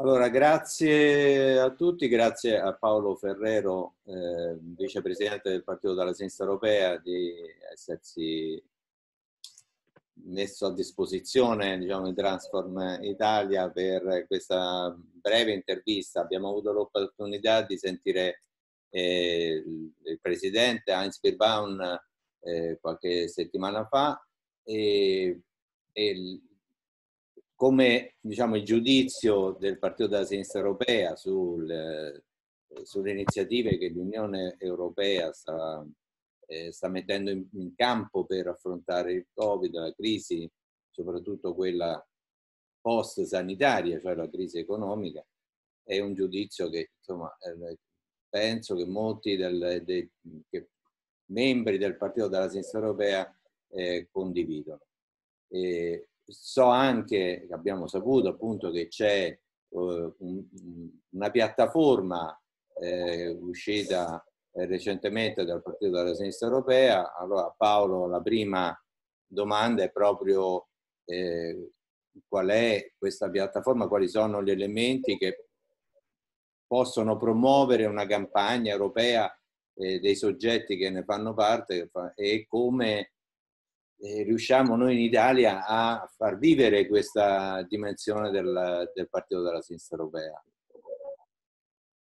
Allora, grazie a tutti, grazie a Paolo Ferrero, eh, vicepresidente del Partito dalla Sinistra Europea, di essersi messo a disposizione diciamo, di Transform Italia per questa breve intervista. Abbiamo avuto l'opportunità di sentire eh, il presidente Heinz Birbaum eh, qualche settimana fa e, e come diciamo, il giudizio del Partito della Sinistra Europea sul, eh, sulle iniziative che l'Unione Europea sta, eh, sta mettendo in, in, campo per affrontare il Covid, la crisi, soprattutto quella post-sanitaria, cioè la crisi economica, è un giudizio che insomma, eh, penso che molti del, de, che membri del Partito della Sinistra Europea eh, condividono. E So anche, abbiamo saputo appunto che c'è eh, una piattaforma eh, uscita eh, recentemente dal Partito della Sinistra Europea. Allora Paolo, la prima domanda è proprio eh, qual è questa piattaforma, quali sono gli elementi che possono promuovere una campagna europea eh, dei soggetti che ne fanno parte e come eh, riusciamo noi in Italia a far vivere questa dimensione del, del partito della sinistra europea.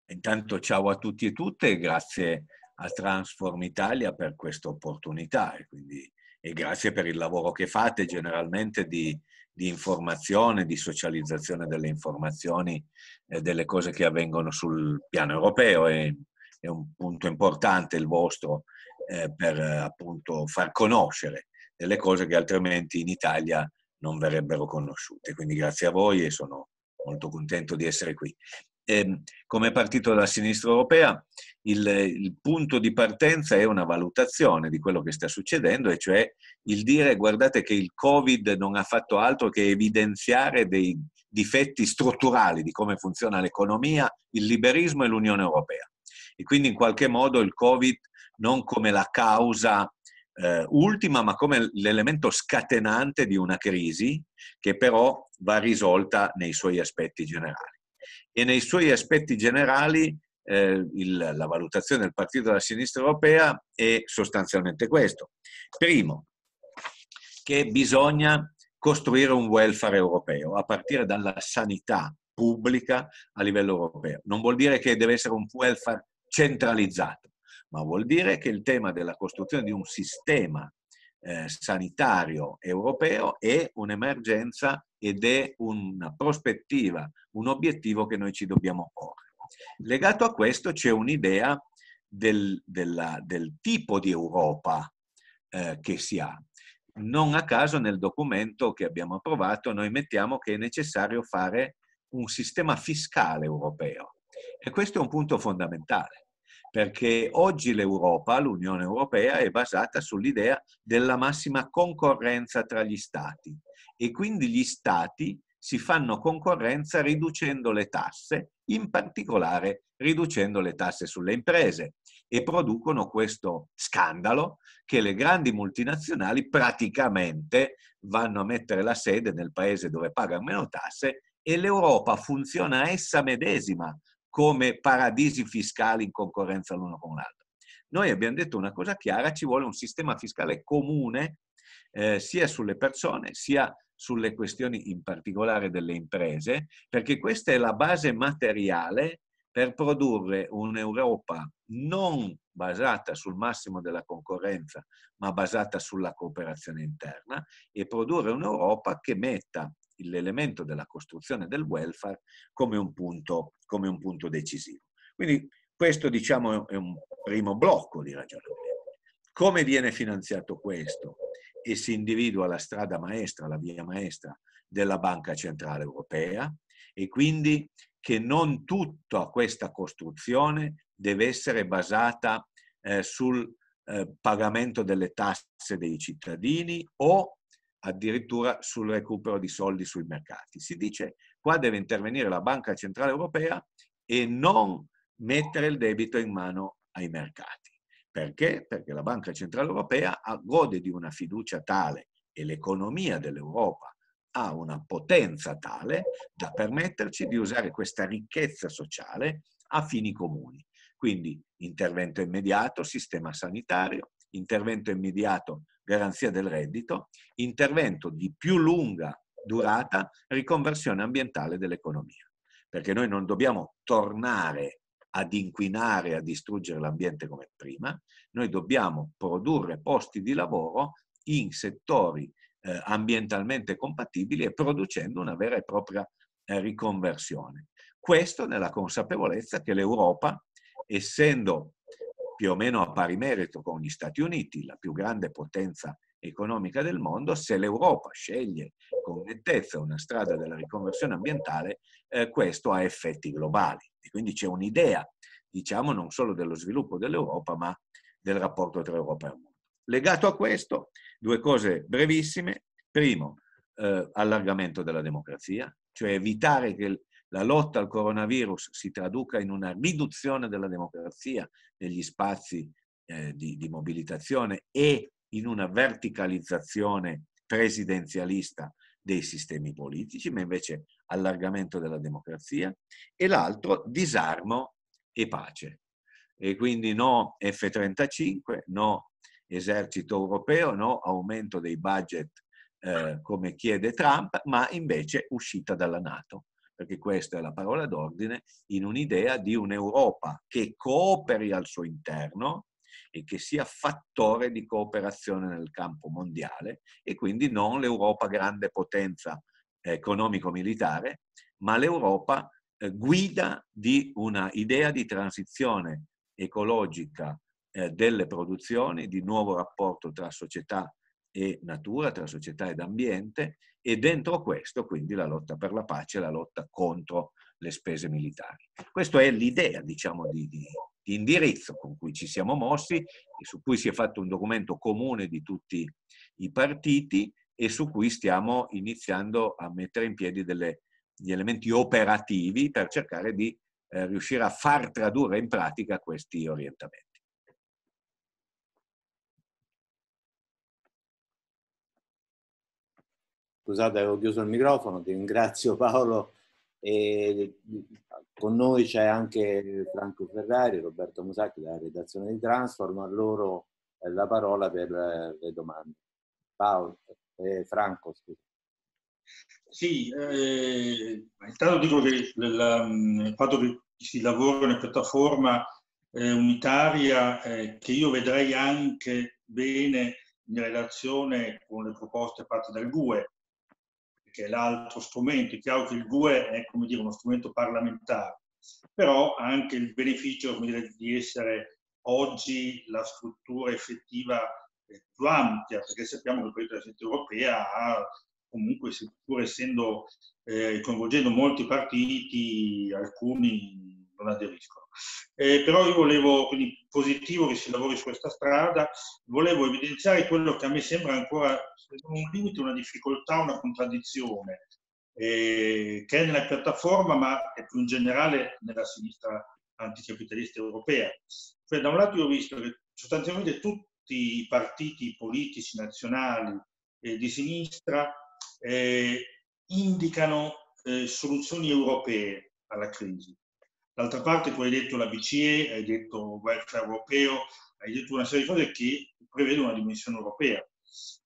Intanto ciao a tutti e tutte, grazie a Transform Italia per questa opportunità e, quindi, e grazie per il lavoro che fate generalmente di, di informazione, di socializzazione delle informazioni eh, delle cose che avvengono sul piano europeo. È, è un punto importante il vostro eh, per appunto far conoscere delle cose che altrimenti in Italia non verrebbero conosciute. Quindi grazie a voi e sono molto contento di essere qui. E, ehm, come partito dalla sinistra europea, il, il, punto di partenza è una valutazione di quello che sta succedendo, e cioè il dire guardate che il Covid non ha fatto altro che evidenziare dei difetti strutturali di come funziona l'economia, il liberismo e l'Unione Europea. E quindi in qualche modo il Covid non come la causa eh, ultima, ma come l'elemento scatenante di una crisi che però va risolta nei suoi aspetti generali. E nei suoi aspetti generali eh, il, la valutazione del partito della sinistra europea è sostanzialmente questo. Primo, che bisogna costruire un welfare europeo a partire dalla sanità pubblica a livello europeo. Non vuol dire che deve essere un welfare centralizzato, ma vuol dire che il tema della costruzione di un sistema eh, sanitario europeo è un'emergenza ed è una prospettiva, un obiettivo che noi ci dobbiamo porre. Legato a questo c'è un'idea del, del, tipo di Europa eh, che si ha. Non a caso nel documento che abbiamo approvato noi mettiamo che è necessario fare un sistema fiscale europeo e questo è un punto fondamentale perché oggi l'Europa, l'Unione Europea, è basata sull'idea della massima concorrenza tra gli Stati e quindi gli Stati si fanno concorrenza riducendo le tasse, in particolare riducendo le tasse sulle imprese e producono questo scandalo che le grandi multinazionali praticamente vanno a mettere la sede nel paese dove pagano meno tasse e l'Europa funziona essa medesima come paradisi fiscali in concorrenza l'uno con l'altro. Noi abbiamo detto una cosa chiara, ci vuole un sistema fiscale comune eh, sia sulle persone sia sulle questioni in particolare delle imprese, perché questa è la base materiale per produrre un'Europa non basata sul massimo della concorrenza, ma basata sulla cooperazione interna e produrre un'Europa che metta l'elemento della costruzione del welfare come un punto, come un punto decisivo. Quindi questo diciamo, è un primo blocco di ragionamento. Come viene finanziato questo? E si individua la strada maestra, la via maestra della Banca Centrale Europea e quindi che non tutta questa costruzione deve essere basata eh, sul eh, pagamento delle tasse dei cittadini o addirittura sul recupero di soldi sui mercati. Si dice qua deve intervenire la Banca Centrale Europea e non mettere il debito in mano ai mercati. Perché? Perché la Banca Centrale Europea gode di una fiducia tale e l'economia dell'Europa ha una potenza tale da permetterci di usare questa ricchezza sociale a fini comuni. Quindi intervento immediato, sistema sanitario, intervento immediato garanzia del reddito, intervento di più lunga durata, riconversione ambientale dell'economia. Perché noi non dobbiamo tornare ad inquinare, a distruggere l'ambiente come prima, noi dobbiamo produrre posti di lavoro in settori eh, ambientalmente compatibili e producendo una vera e propria eh, riconversione. Questo nella consapevolezza che l'Europa, essendo più o meno a pari merito con gli Stati Uniti, la più grande potenza economica del mondo, se l'Europa sceglie con nettezza una strada della riconversione ambientale, eh, questo ha effetti globali. E quindi c'è un'idea, diciamo, non solo dello sviluppo dell'Europa, ma del rapporto tra Europa e mondo. Legato a questo, due cose brevissime. Primo, eh, allargamento della democrazia, cioè evitare che la lotta al coronavirus si traduca in una riduzione della democrazia negli spazi eh, di, di, mobilitazione e in una verticalizzazione presidenzialista dei sistemi politici, ma invece allargamento della democrazia, e l'altro disarmo e pace. E quindi no F-35, no esercito europeo, no aumento dei budget eh, come chiede Trump, ma invece uscita dalla Nato perché questa è la parola d'ordine, in un'idea di un'Europa che cooperi al suo interno e che sia fattore di cooperazione nel campo mondiale e quindi non l'Europa grande potenza eh, economico-militare, ma l'Europa eh, guida di una idea di transizione ecologica eh, delle produzioni, di nuovo rapporto tra società e natura, tra società ed ambiente e dentro questo quindi la lotta per la pace e la lotta contro le spese militari. Questa è l'idea, diciamo, di, di, di, indirizzo con cui ci siamo mossi e su cui si è fatto un documento comune di tutti i partiti e su cui stiamo iniziando a mettere in piedi delle, degli elementi operativi per cercare di eh, riuscire a far tradurre in pratica questi orientamenti. Scusate, avevo chiuso il microfono, ti ringrazio Paolo. E con noi c'è anche Franco Ferrari, Roberto Musacchi della redazione di Transform, a loro eh, la parola per eh, le domande. Paolo, eh, Franco, scusa. Sì, eh, intanto dico che il fatto che si lavora in piattaforma eh, unitaria eh, che io vedrei anche bene in relazione con le proposte fatte dal GUE, che è l'altro strumento, è chiaro che il GUE è come dire, uno strumento parlamentare, però ha anche il beneficio come dire, di essere oggi la struttura effettiva eh, più ampia, perché sappiamo che il progetto della scelta europea ha comunque, pur essendo eh, coinvolgendo molti partiti, alcuni non aderiscono. Eh, però io volevo, quindi positivo che si lavori su questa strada, volevo evidenziare quello che a me sembra ancora un limite, una difficoltà, una contraddizione, eh, che è nella piattaforma, ma è più in generale nella sinistra anticapitalista europea. Cioè, da un lato io ho visto che sostanzialmente tutti i partiti politici nazionali eh, di sinistra eh, indicano eh, soluzioni europee alla crisi. D'altra parte tu hai detto la BCE, hai detto welfare europeo, hai detto una serie di cose che prevedono una dimensione europea.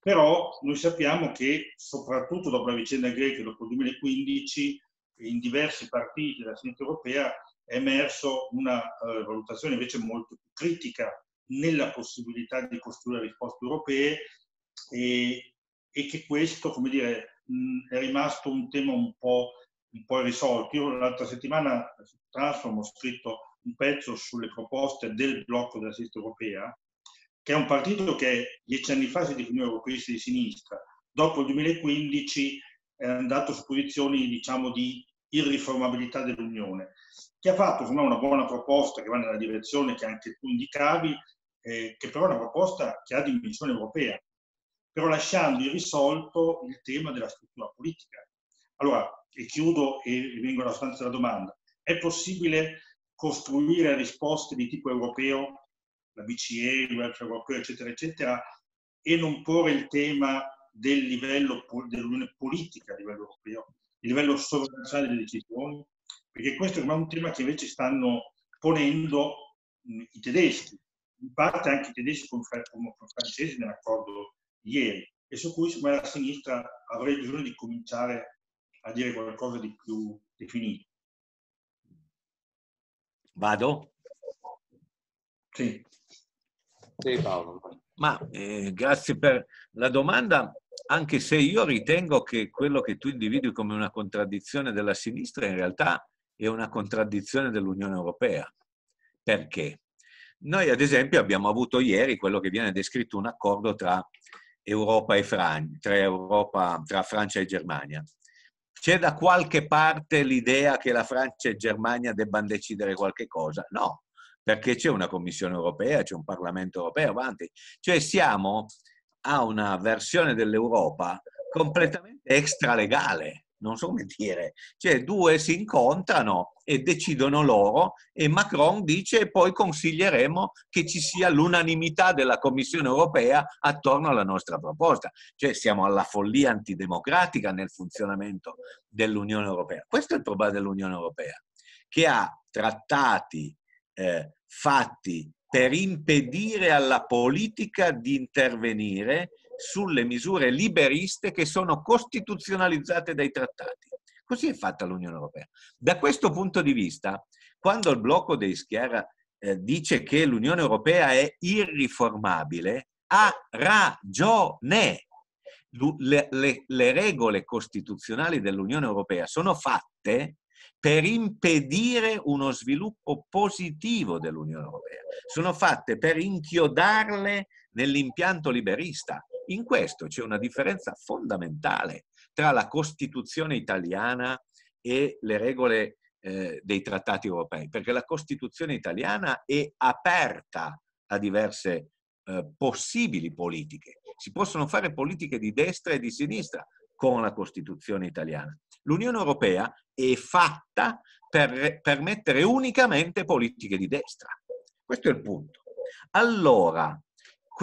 Però noi sappiamo che soprattutto dopo la vicenda greca e dopo il 2015 in diversi partiti della sinistra europea è emerso una eh, valutazione invece molto più critica nella possibilità di costruire risposte europee e, e che questo, come dire, mh, è rimasto un tema un po' un po' irrisolti. Io l'altra settimana su Transform ho scritto un pezzo sulle proposte del blocco della sinistra europea, che è un partito che dieci anni fa si definiva europeisti di sinistra, dopo il 2015 è andato su posizioni diciamo, di irriformabilità dell'Unione, che ha fatto me, una buona proposta che va nella direzione che anche tu indicavi, eh, che però è una proposta che ha dimensione europea, però lasciando irrisolto il tema della struttura politica, allora, e chiudo e vengo alla stanza della domanda, è possibile costruire risposte di tipo europeo, la BCE, il welfare europeo, eccetera, eccetera, e non porre il tema del livello dell'unione politica a livello europeo, il livello sovranazionale delle decisioni, perché questo è un tema che invece stanno ponendo mm, i tedeschi, in parte anche i tedeschi con, i francesi nell'accordo ieri, e su cui secondo me la sinistra avrebbe bisogno di cominciare a dire qualcosa di più definito. Vado? Sì. Sì, Paolo. Ma eh, grazie per la domanda, anche se io ritengo che quello che tu individui come una contraddizione della sinistra in realtà è una contraddizione dell'Unione Europea. Perché? Noi ad esempio abbiamo avuto ieri quello che viene descritto un accordo tra Europa e Fran- tra, Europa, tra Francia e Germania. C'è da qualche parte l'idea che la Francia e Germania debbano decidere qualche cosa? No, perché c'è una Commissione europea, c'è un Parlamento europeo avanti. Cioè siamo a una versione dell'Europa completamente extralegale non so come dire, cioè due si incontrano e decidono loro e Macron dice poi consiglieremo che ci sia l'unanimità della Commissione europea attorno alla nostra proposta, cioè siamo alla follia antidemocratica nel funzionamento dell'Unione europea. Questo è il problema dell'Unione europea, che ha trattati eh, fatti per impedire alla politica di intervenire sulle misure liberiste che sono costituzionalizzate dai trattati. Così è fatta l'Unione Europea. Da questo punto di vista, quando il blocco dei Schiara eh, dice che l'Unione Europea è irriformabile, ha ragione. Le, le, le regole costituzionali dell'Unione Europea sono fatte per impedire uno sviluppo positivo dell'Unione Europea. Sono fatte per inchiodarle nell'impianto liberista. In questo c'è una differenza fondamentale tra la Costituzione italiana e le regole eh, dei trattati europei, perché la Costituzione italiana è aperta a diverse eh, possibili politiche. Si possono fare politiche di destra e di sinistra con la Costituzione italiana. L'Unione Europea è fatta per permettere unicamente politiche di destra. Questo è il punto. Allora,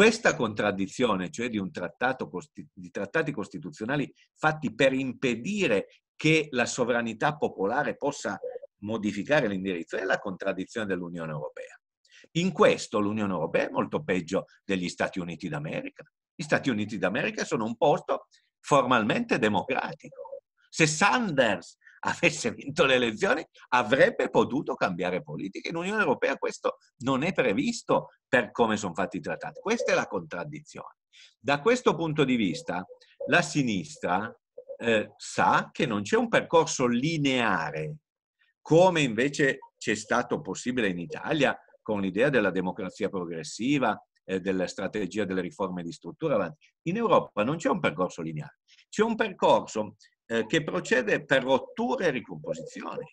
questa contraddizione, cioè di, un trattato, di trattati costituzionali fatti per impedire che la sovranità popolare possa modificare l'indirizzo, è la contraddizione dell'Unione Europea. In questo l'Unione Europea è molto peggio degli Stati Uniti d'America. Gli Stati Uniti d'America sono un posto formalmente democratico. Se Sanders avesse vinto le elezioni, avrebbe potuto cambiare politica. In Unione Europea questo non è previsto per come sono fatti i trattati. Questa è la contraddizione. Da questo punto di vista, la sinistra eh, sa che non c'è un percorso lineare, come invece c'è stato possibile in Italia con l'idea della democrazia progressiva, eh, della strategia delle riforme di struttura In Europa non c'è un percorso lineare, c'è un percorso eh, che procede per rotture e ricomposizioni.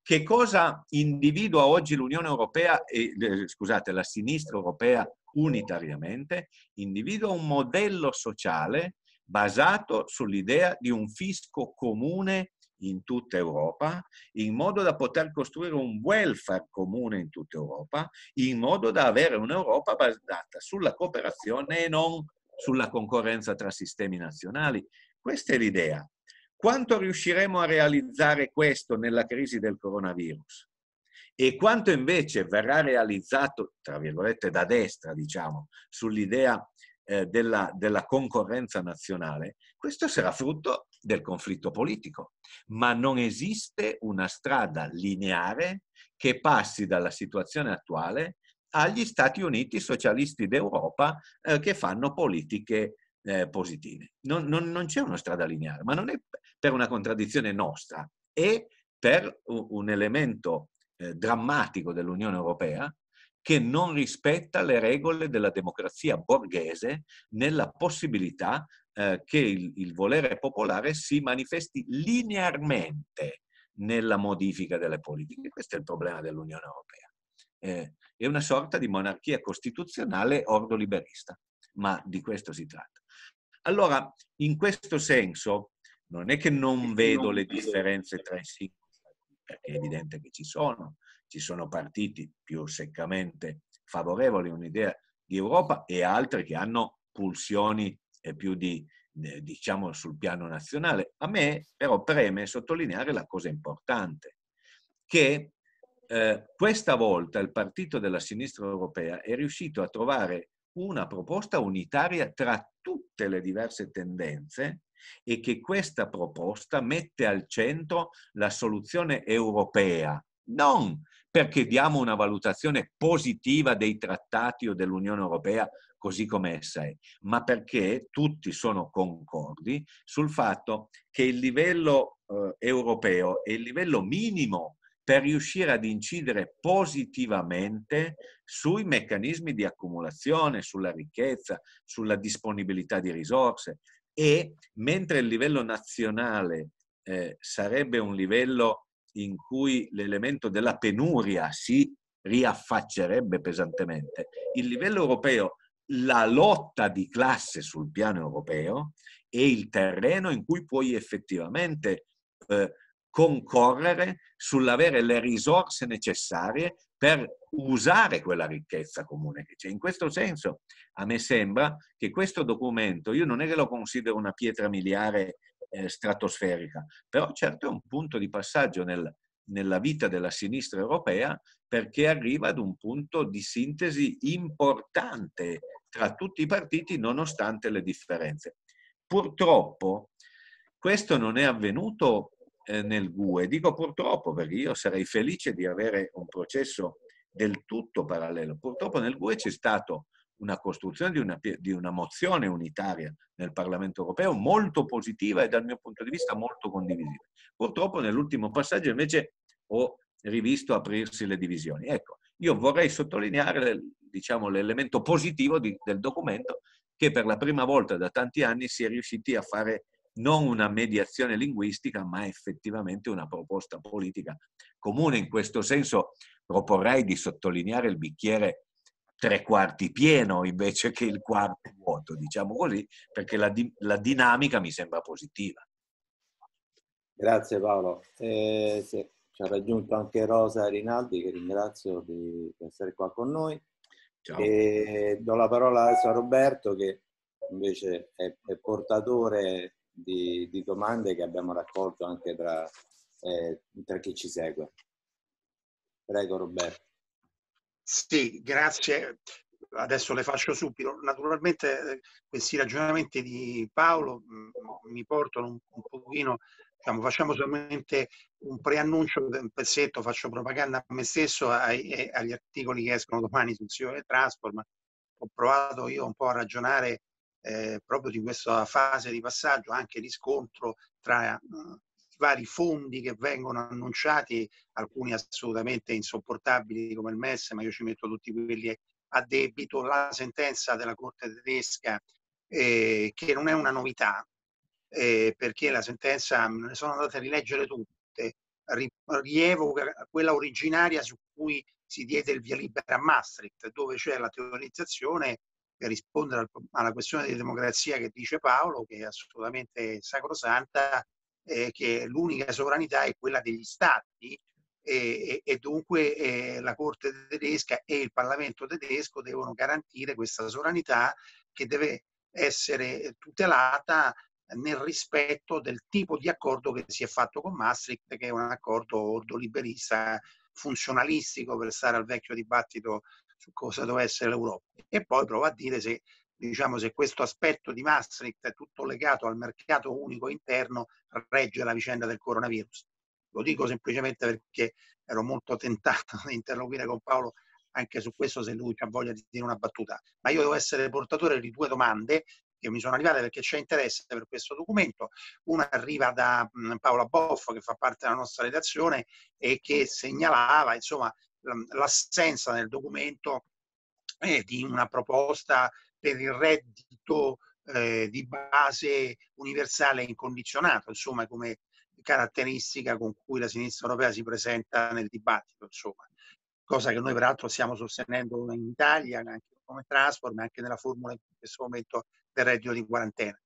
Che cosa individua oggi l'Unione Europea, e, eh, scusate, la sinistra europea unitariamente? Individua un modello sociale basato sull'idea di un fisco comune in tutta Europa, in modo da poter costruire un welfare comune in tutta Europa, in modo da avere un'Europa basata sulla cooperazione e non sulla concorrenza tra sistemi nazionali. Questa è l'idea. Quanto riusciremo a realizzare questo nella crisi del coronavirus? E quanto invece verrà realizzato, tra virgolette, da destra, diciamo, sull'idea eh, della, della concorrenza nazionale, questo sarà frutto del conflitto politico. Ma non esiste una strada lineare che passi dalla situazione attuale agli Stati Uniti socialisti d'Europa eh, che fanno politiche eh, positive. Non, non, non, c'è una strada lineare, ma non è, per una contraddizione nostra e per un elemento eh, drammatico dell'Unione Europea che non rispetta le regole della democrazia borghese nella possibilità eh, che il volere popolare si manifesti linearmente nella modifica delle politiche. Questo è il problema dell'Unione Europea. Eh, è una sorta di monarchia costituzionale ordoliberista, ma di questo si tratta. Allora, in questo senso, non è che non vedo le differenze tra i singoli, perché è evidente che ci sono. Ci sono partiti più seccamente favorevoli a un'idea di Europa e altri che hanno pulsioni più di, eh, diciamo, sul piano nazionale. A me però preme sottolineare la cosa importante, che eh, questa volta il partito della sinistra europea è riuscito a trovare una proposta unitaria tra tutte le diverse tendenze e che questa proposta mette al centro la soluzione europea, non perché diamo una valutazione positiva dei trattati o dell'Unione Europea così come essa è, ma perché tutti sono concordi sul fatto che il livello eh, europeo è il livello minimo per riuscire ad incidere positivamente sui meccanismi di accumulazione, sulla ricchezza, sulla disponibilità di risorse, e mentre il livello nazionale eh, sarebbe un livello in cui l'elemento della penuria si riaffaccerebbe pesantemente, il livello europeo, la lotta di classe sul piano europeo è il terreno in cui puoi effettivamente eh, concorrere sull'avere le risorse necessarie per usare quella ricchezza comune che c'è. In questo senso, a me sembra che questo documento, io non è che lo considero una pietra miliare eh, stratosferica, però certo è un punto di passaggio nel, nella vita della sinistra europea perché arriva ad un punto di sintesi importante tra tutti i partiti nonostante le differenze. Purtroppo questo non è avvenuto eh, nel GUE. Dico purtroppo perché io sarei felice di avere un processo del tutto parallelo. Purtroppo nel GUE c'è stata una costruzione di una, di una, mozione unitaria nel Parlamento europeo molto positiva e dal mio punto di vista molto condivisibile. Purtroppo nell'ultimo passaggio invece ho rivisto aprirsi le divisioni. Ecco, io vorrei sottolineare diciamo, l'elemento positivo di, del documento che per la prima volta da tanti anni si è riusciti a fare non una mediazione linguistica, ma effettivamente una proposta politica comune. In questo senso proporrei di sottolineare il bicchiere tre quarti pieno invece che il quarto vuoto, diciamo così, perché la, di, la dinamica mi sembra positiva. Grazie Paolo. Eh, sì, ci ha raggiunto anche Rosa Rinaldi, che ringrazio di, di essere qua con noi. Ciao. E do la parola adesso a Roberto che invece è, è portatore di, di domande che abbiamo raccolto anche tra, eh, tra chi ci segue. Prego Roberto. Sì, grazie. Adesso le faccio subito. Naturalmente eh, questi ragionamenti di Paolo mm, mi portano un, un pochino, diciamo, facciamo solamente un preannuncio un pezzetto, faccio propaganda a me stesso e agli articoli che escono domani sul sito e Transform. Ho provato io un po' a ragionare eh, proprio di questa fase di passaggio, anche di scontro tra mh, mm, i vari fondi che vengono annunciati, alcuni assolutamente insopportabili come il MES, ma io ci metto tutti quelli a debito, la sentenza della Corte tedesca eh, che non è una novità, eh, perché la sentenza ne sono andate a rileggere tutte, ri, rievoca quella originaria su cui si diede il via libera a Maastricht, dove c'è la teorizzazione rispondere alla questione di democrazia che dice Paolo, che è assolutamente sacrosanta, eh, che l'unica sovranità è quella degli stati e, e, e dunque eh, la Corte tedesca e il Parlamento tedesco devono garantire questa sovranità che deve essere tutelata nel rispetto del tipo di accordo che si è fatto con Maastricht, che è un accordo ordoliberista funzionalistico per stare al vecchio dibattito su cosa doveva essere l'Europa. E poi provo a dire se, diciamo, se questo aspetto di Maastricht è tutto legato al mercato unico interno regge la vicenda del coronavirus. Lo dico semplicemente perché ero molto tentato di interloquire con Paolo anche su questo se lui ha voglia di dire una battuta. Ma io devo essere portatore di due domande che mi sono arrivate perché c'è interesse per questo documento. Una arriva da Paola Boff, che fa parte della nostra redazione, e che segnalava insomma, Ehm, l'assenza nel documento eh, di una proposta per il reddito eh, di base universale incondizionato, insomma, come caratteristica con cui la sinistra europea si presenta nel dibattito, insomma, cosa che noi peraltro stiamo sostenendo in Italia anche come Transform, anche nella formula in questo momento del reddito di quarantena.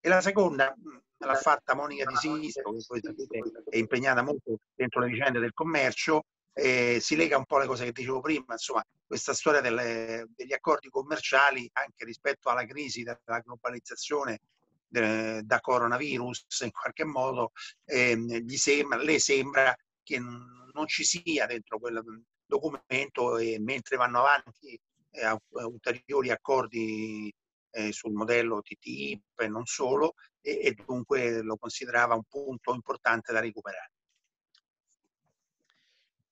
E la seconda l'ha fatta Monica Di Sisto, che come sapete è impegnata molto dentro le vicende del commercio, eh, si lega un po' alle cose che dicevo prima, insomma, questa storia delle, degli accordi commerciali anche rispetto alla crisi della globalizzazione de, eh, da coronavirus, in qualche modo, eh, sembra, le sembra che non ci sia dentro quel documento e mentre vanno avanti eh, eh ulteriori accordi eh, sul modello TTIP e non solo, e, e dunque lo considerava un punto importante da recuperare.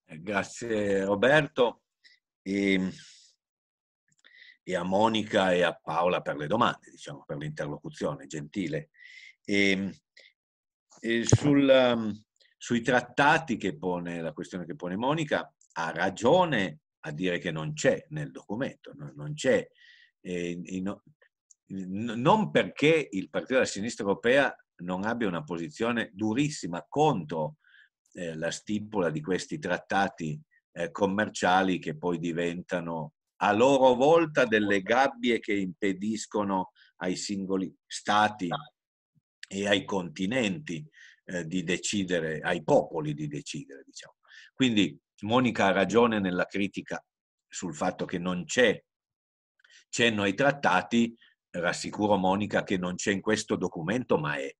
Eh, grazie Roberto e, e, a Monica e a Paola per le domande, diciamo, per l'interlocuzione gentile. E, e sul, um, sui trattati che pone la questione che pone Monica, ha ragione a dire che non c'è nel documento, non c'è, eh, in, non perché il Partito della Sinistra Europea non abbia una posizione durissima contro eh, la stipula di questi trattati eh, commerciali che poi diventano a loro volta delle gabbie che impediscono ai singoli stati e ai continenti eh, di decidere, ai popoli di decidere. Diciamo. Quindi Monica ha ragione nella critica sul fatto che non c'è cenno ai trattati, rassicuro Monica che non c'è in questo documento, ma è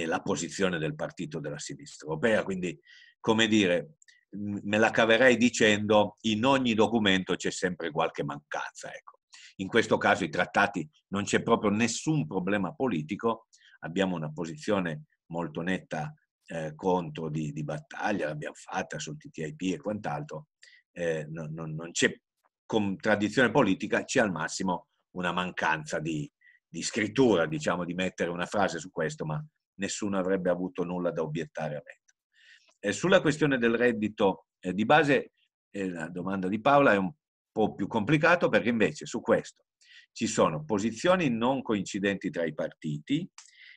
e la posizione del partito della sinistra europea. Quindi, come dire, me la caverei dicendo in ogni documento c'è sempre qualche mancanza. Ecco. In questo caso i trattati non c'è proprio nessun problema politico, abbiamo una posizione molto netta eh, contro di, di, battaglia, l'abbiamo fatta sul TTIP e quant'altro, eh, non, non, non, c'è contraddizione politica, c'è al massimo una mancanza di, di scrittura, diciamo, di mettere una frase su questo, ma nessuno avrebbe avuto nulla da obiettare a me. sulla questione del reddito eh, di base, eh, la domanda di Paola è un po' più complicata perché invece su questo ci sono posizioni non coincidenti tra i partiti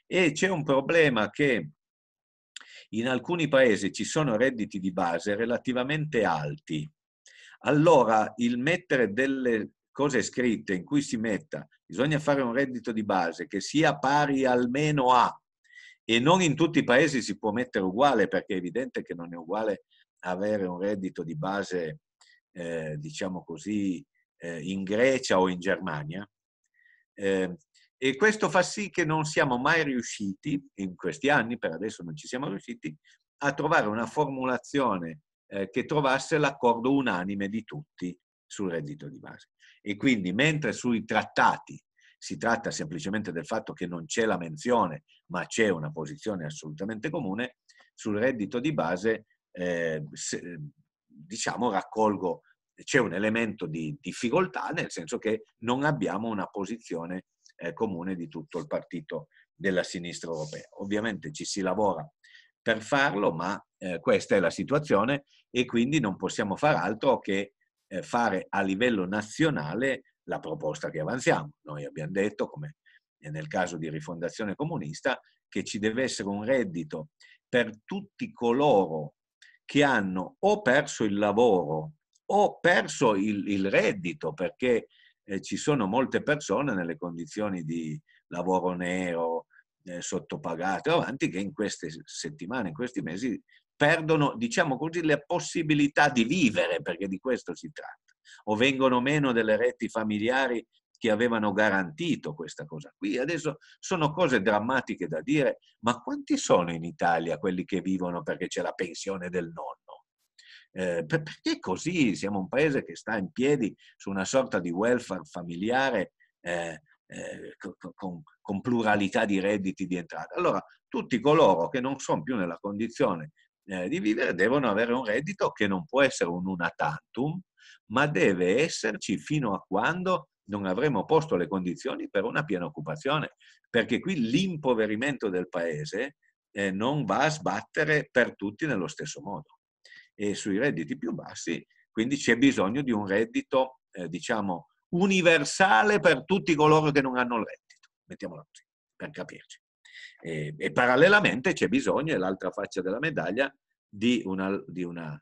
e c'è un problema che in alcuni paesi ci sono redditi di base relativamente alti. Allora il mettere delle cose scritte in cui si metta bisogna fare un reddito di base che sia pari almeno a e non in tutti i paesi si può mettere uguale perché è evidente che non è uguale avere un reddito di base, eh, diciamo così, eh, in Grecia o in Germania. Eh, e questo fa sì che non siamo mai riusciti, in questi anni, per adesso non ci siamo riusciti, a trovare una formulazione eh, che trovasse l'accordo unanime di tutti sul reddito di base. E quindi mentre sui trattati si tratta semplicemente del fatto che non c'è la menzione, ma c'è una posizione assolutamente comune, sul reddito di base eh, se, diciamo raccolgo, c'è un elemento di difficoltà nel senso che non abbiamo una posizione eh, comune di tutto il partito della sinistra europea. Ovviamente ci si lavora per farlo, ma eh, questa è la situazione e quindi non possiamo fare altro che eh, fare a livello nazionale la proposta che avanziamo. Noi abbiamo detto, come nel caso di rifondazione comunista, che ci deve essere un reddito per tutti coloro che hanno o perso il lavoro o perso il, il reddito, perché eh, ci sono molte persone nelle condizioni di lavoro nero, eh, sottopagate, avanti, che in queste settimane, in questi mesi, perdono, diciamo così, la possibilità di vivere, perché di questo si tratta o vengono meno delle reti familiari che avevano garantito questa cosa qui. Adesso sono cose drammatiche da dire, ma quanti sono in Italia quelli che vivono perché c'è la pensione del nonno? Eh, perché così siamo un paese che sta in piedi su una sorta di welfare familiare eh, eh, con, con, pluralità di redditi di entrata. Allora, tutti coloro che non sono più nella condizione eh, di vivere devono avere un reddito che non può essere un una tantum, ma deve esserci fino a quando non avremo posto le condizioni per una piena occupazione, perché qui l'impoverimento del paese eh, non va a sbattere per tutti nello stesso modo. E sui redditi più bassi, quindi c'è bisogno di un reddito, eh, diciamo, universale per tutti coloro che non hanno il reddito, mettiamolo così, per capirci. E, e parallelamente c'è bisogno, è l'altra faccia della medaglia, di una, di una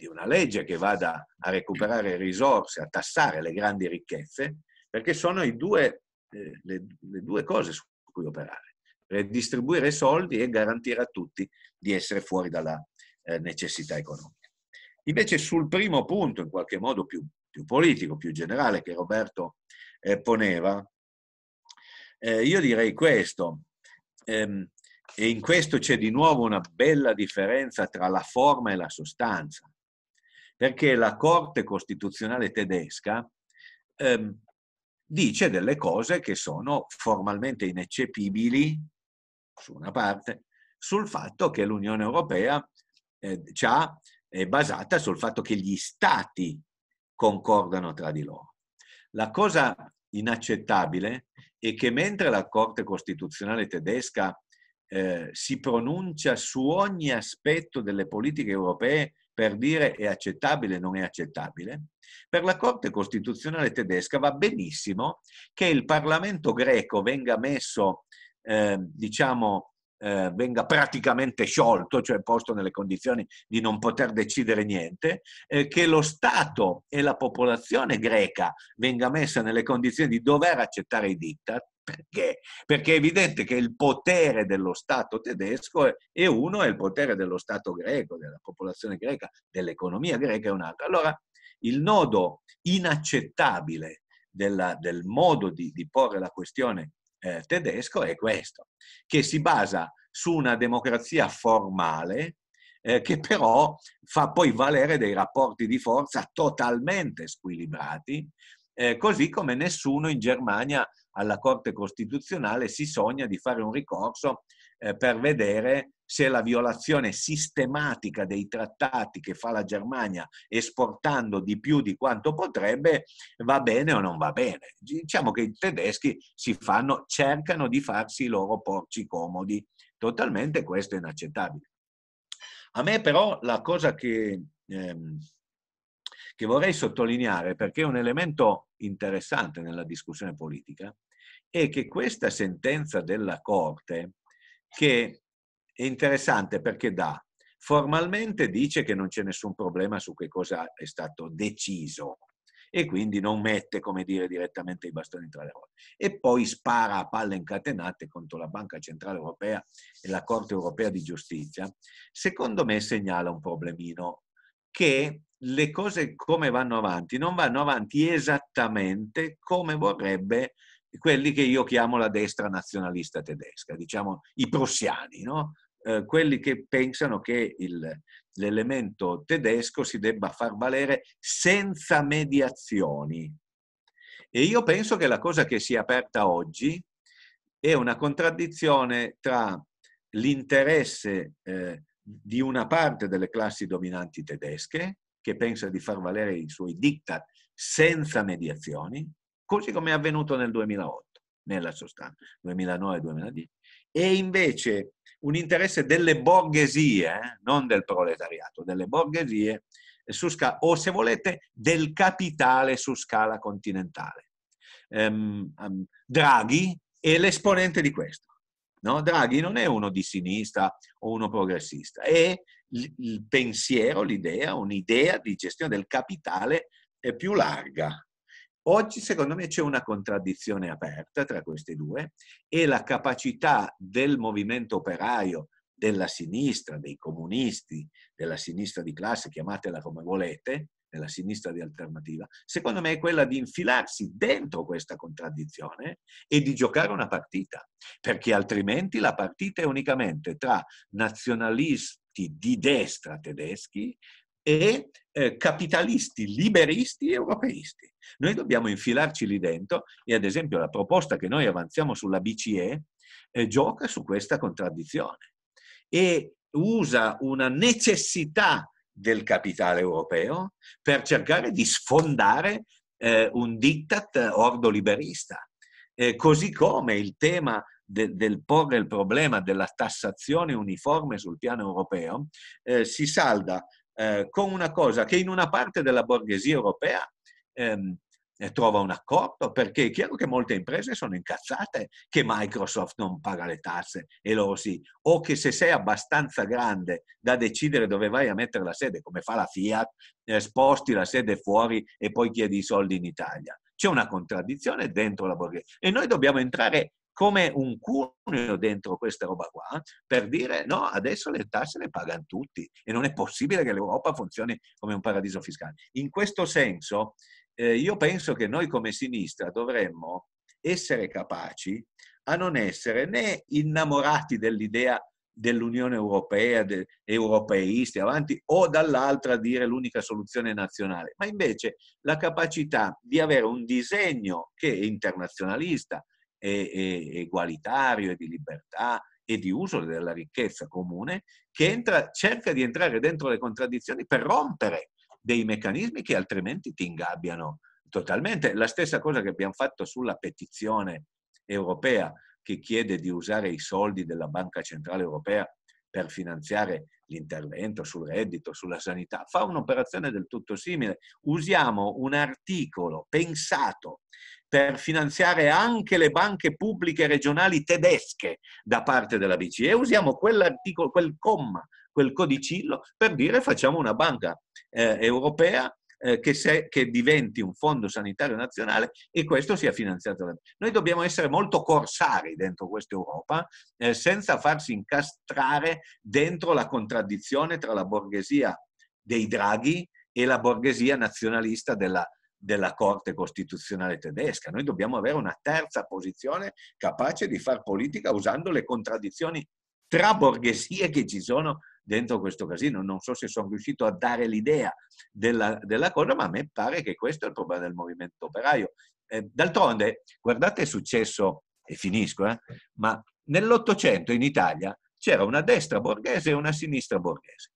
di una legge che vada a recuperare risorse, a tassare le grandi ricchezze, perché sono due, eh, le, le due cose su cui operare. Redistribuire soldi e garantire a tutti di essere fuori dalla eh, necessità economica. Invece sul primo punto, in qualche modo più, più politico, più generale, che Roberto eh, poneva, eh, io direi questo. Ehm, e in questo c'è di nuovo una bella differenza tra la forma e la sostanza perché la Corte Costituzionale tedesca ehm, dice delle cose che sono formalmente ineccepibili, su una parte, sul fatto che l'Unione Europea eh, è basata sul fatto che gli stati concordano tra di loro. La cosa inaccettabile è che mentre la Corte Costituzionale tedesca eh, si pronuncia su ogni aspetto delle politiche europee per dire è accettabile o non è accettabile, per la Corte Costituzionale tedesca va benissimo che il Parlamento greco venga messo, eh, diciamo, eh, venga praticamente sciolto, cioè posto nelle condizioni di non poter decidere niente, eh, che lo Stato e la popolazione greca venga messa nelle condizioni di dover accettare i diktat perché? Perché è evidente che il potere dello Stato tedesco è, uno, è il potere dello Stato greco, della popolazione greca, dell'economia greca è un altro. Allora, il nodo inaccettabile della, del modo di, di, porre la questione eh, tedesco è questo, che si basa su una democrazia formale, eh, che però fa poi valere dei rapporti di forza totalmente squilibrati, eh, così come nessuno in Germania alla Corte Costituzionale si sogna di fare un ricorso eh, per vedere se la violazione sistematica dei trattati che fa la Germania esportando di più di quanto potrebbe va bene o non va bene. Diciamo che i tedeschi si fanno, cercano di farsi i loro porci comodi. Totalmente questo è inaccettabile. A me però la cosa che... Ehm, che vorrei sottolineare perché è un elemento interessante nella discussione politica, è che questa sentenza della Corte, che è interessante perché dà, formalmente dice che non c'è nessun problema su che cosa è stato deciso e quindi non mette, come dire, direttamente i bastoni tra le ruote. E poi spara a palle incatenate contro la Banca Centrale Europea e la Corte Europea di Giustizia, secondo me segnala un problemino che le cose come vanno avanti non vanno avanti esattamente come vorrebbe quelli che io chiamo la destra nazionalista tedesca, diciamo i prussiani, no? eh, quelli che pensano che il, l'elemento tedesco si debba far valere senza mediazioni. E io penso che la cosa che si è aperta oggi è una contraddizione tra l'interesse eh, di una parte delle classi dominanti tedesche che pensa di far valere i suoi diktat senza mediazioni, così come è avvenuto nel 2008, nella sostanza, 2009-2010, e invece un interesse delle borghesie, eh, non del proletariato, delle borghesie, eh, scala, o se volete del capitale su scala continentale. Ehm, Draghi è l'esponente di questo. No? Draghi non è uno di sinistra o uno progressista, è il pensiero, l'idea, un'idea di gestione del capitale più larga. Oggi secondo me c'è una contraddizione aperta tra questi due e la capacità del movimento operaio, della sinistra, dei comunisti, della sinistra di classe, chiamatela come volete, nella sinistra di alternativa, secondo me è quella di infilarsi dentro questa contraddizione e di giocare una partita, perché altrimenti la partita è unicamente tra nazionalisti di destra tedeschi e eh, capitalisti liberisti europeisti. Noi dobbiamo infilarci lì dentro e ad esempio la proposta che noi avanziamo sulla BCE eh, gioca su questa contraddizione e usa una necessità del capitale europeo per cercare di sfondare eh, un diktat ordoliberista. Eh, così come il tema de, del porre il problema della tassazione uniforme sul piano europeo eh, si salda eh, con una cosa che in una parte della borghesia europea ehm, eh, trova un accordo, perché è chiaro che molte imprese sono incazzate che Microsoft non paga le tasse e loro sì, o che se sei abbastanza grande da decidere dove vai a mettere la sede, come fa la Fiat, eh, sposti la sede fuori e poi chiedi i soldi in Italia. C'è una contraddizione dentro la borghesia e noi dobbiamo entrare come un cuneo dentro questa roba qua per dire no, adesso le tasse le pagano tutti e non è possibile che l'Europa funzioni come un paradiso fiscale. In questo senso eh, io penso che noi come sinistra dovremmo essere capaci a non essere né innamorati dell'idea dell'Unione Europea, de, europeisti avanti, o dall'altra dire l'unica soluzione nazionale, ma invece la capacità di avere un disegno che è internazionalista, è, e, egualitario è di libertà e di uso della ricchezza comune, che entra, cerca di entrare dentro le contraddizioni per rompere dei meccanismi che altrimenti ti ingabbiano totalmente. La stessa cosa che abbiamo fatto sulla petizione europea che chiede di usare i soldi della Banca Centrale Europea per finanziare l'intervento sul reddito, sulla sanità, fa un'operazione del tutto simile. Usiamo un articolo pensato per finanziare anche le banche pubbliche regionali tedesche da parte della BCE. Usiamo quell'articolo, quel comma quel codicillo per dire facciamo una banca eh, europea eh, che, se, che, diventi un fondo sanitario nazionale e questo sia finanziato da Noi dobbiamo essere molto corsari dentro questa Europa eh, senza farsi incastrare dentro la contraddizione tra la borghesia dei draghi e la borghesia nazionalista della, della Corte Costituzionale tedesca. Noi dobbiamo avere una terza posizione capace di far politica usando le contraddizioni tra borghesie che ci sono dentro questo casino. Non so se sono riuscito a dare l'idea della, della cosa, ma a me pare che questo è il problema del movimento operaio. Eh, d'altronde, guardate, è successo, e finisco, eh, ma nell'Ottocento in Italia c'era una destra borghese e una sinistra borghese.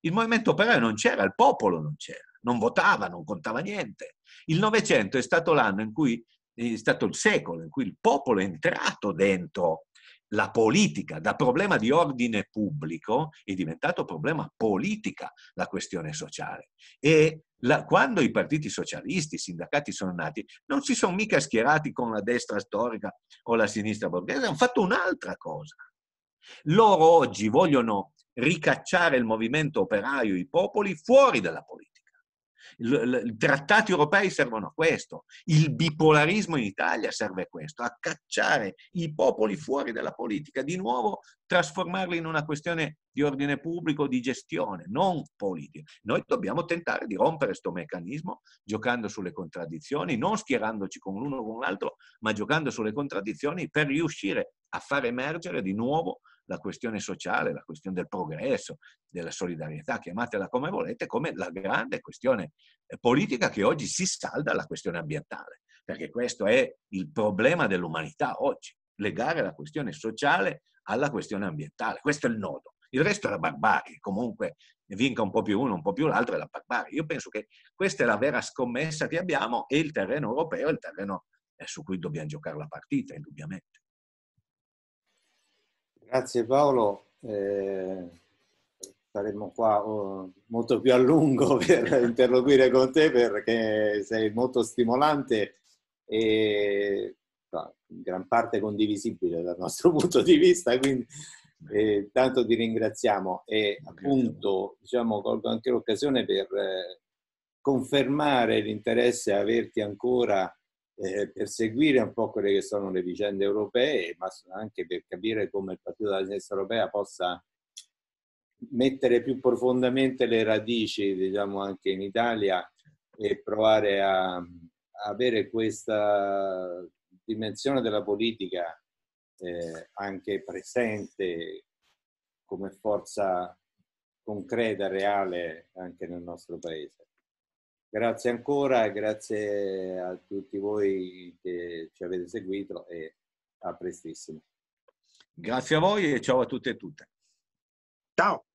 Il movimento operaio non c'era, il popolo non c'era, non votava, non contava niente. Il Novecento è stato l'anno in cui è stato il secolo in cui il popolo è entrato dentro la politica da problema di ordine pubblico è diventato problema politica la questione sociale. E la, quando i partiti socialisti, i sindacati sono nati, non si sono mica schierati con la destra storica o la sinistra borghese, hanno fatto un'altra cosa. Loro oggi vogliono ricacciare il movimento operaio, i popoli, fuori dalla politica i trattati europei servono a questo, il bipolarismo in Italia serve a questo, a cacciare i popoli fuori dalla politica, di nuovo trasformarli in una questione di ordine pubblico, di gestione, non politica. Noi dobbiamo tentare di rompere questo meccanismo giocando sulle contraddizioni, non schierandoci con l'uno o con l'altro, ma giocando sulle contraddizioni per riuscire a far emergere di nuovo la questione sociale, la questione del progresso, della solidarietà, chiamatela come volete, come la grande questione eh, politica che oggi si salda alla questione ambientale, perché questo è il problema dell'umanità oggi, legare la questione sociale alla questione ambientale, questo è il nodo. Il resto è la barbarie, comunque vinca un po' più uno, un po' più l'altro è la barbarie. Io penso che questa è la vera scommessa che abbiamo e il terreno europeo è il terreno eh, su cui dobbiamo giocare la partita, indubbiamente. Grazie Paolo. Eh, saremmo qua oh, molto più a lungo per interloquire con te perché sei molto stimolante e in gran parte condivisibile dal nostro punto di vista, quindi eh, tanto ti ringraziamo e appunto diciamo, colgo anche l'occasione per eh, confermare l'interesse a averti ancora eh, per seguire un po' quelle che sono le vicende europee, ma anche per capire come il Partito della Sinistra Europea possa mettere più profondamente le radici, diciamo, anche in Italia e provare a, avere questa dimensione della politica eh, anche presente come forza concreta, reale anche nel nostro paese. Grazie ancora, grazie a tutti voi che ci avete seguito e a prestissimo. Grazie a voi e ciao a tutte e tutte. Ciao.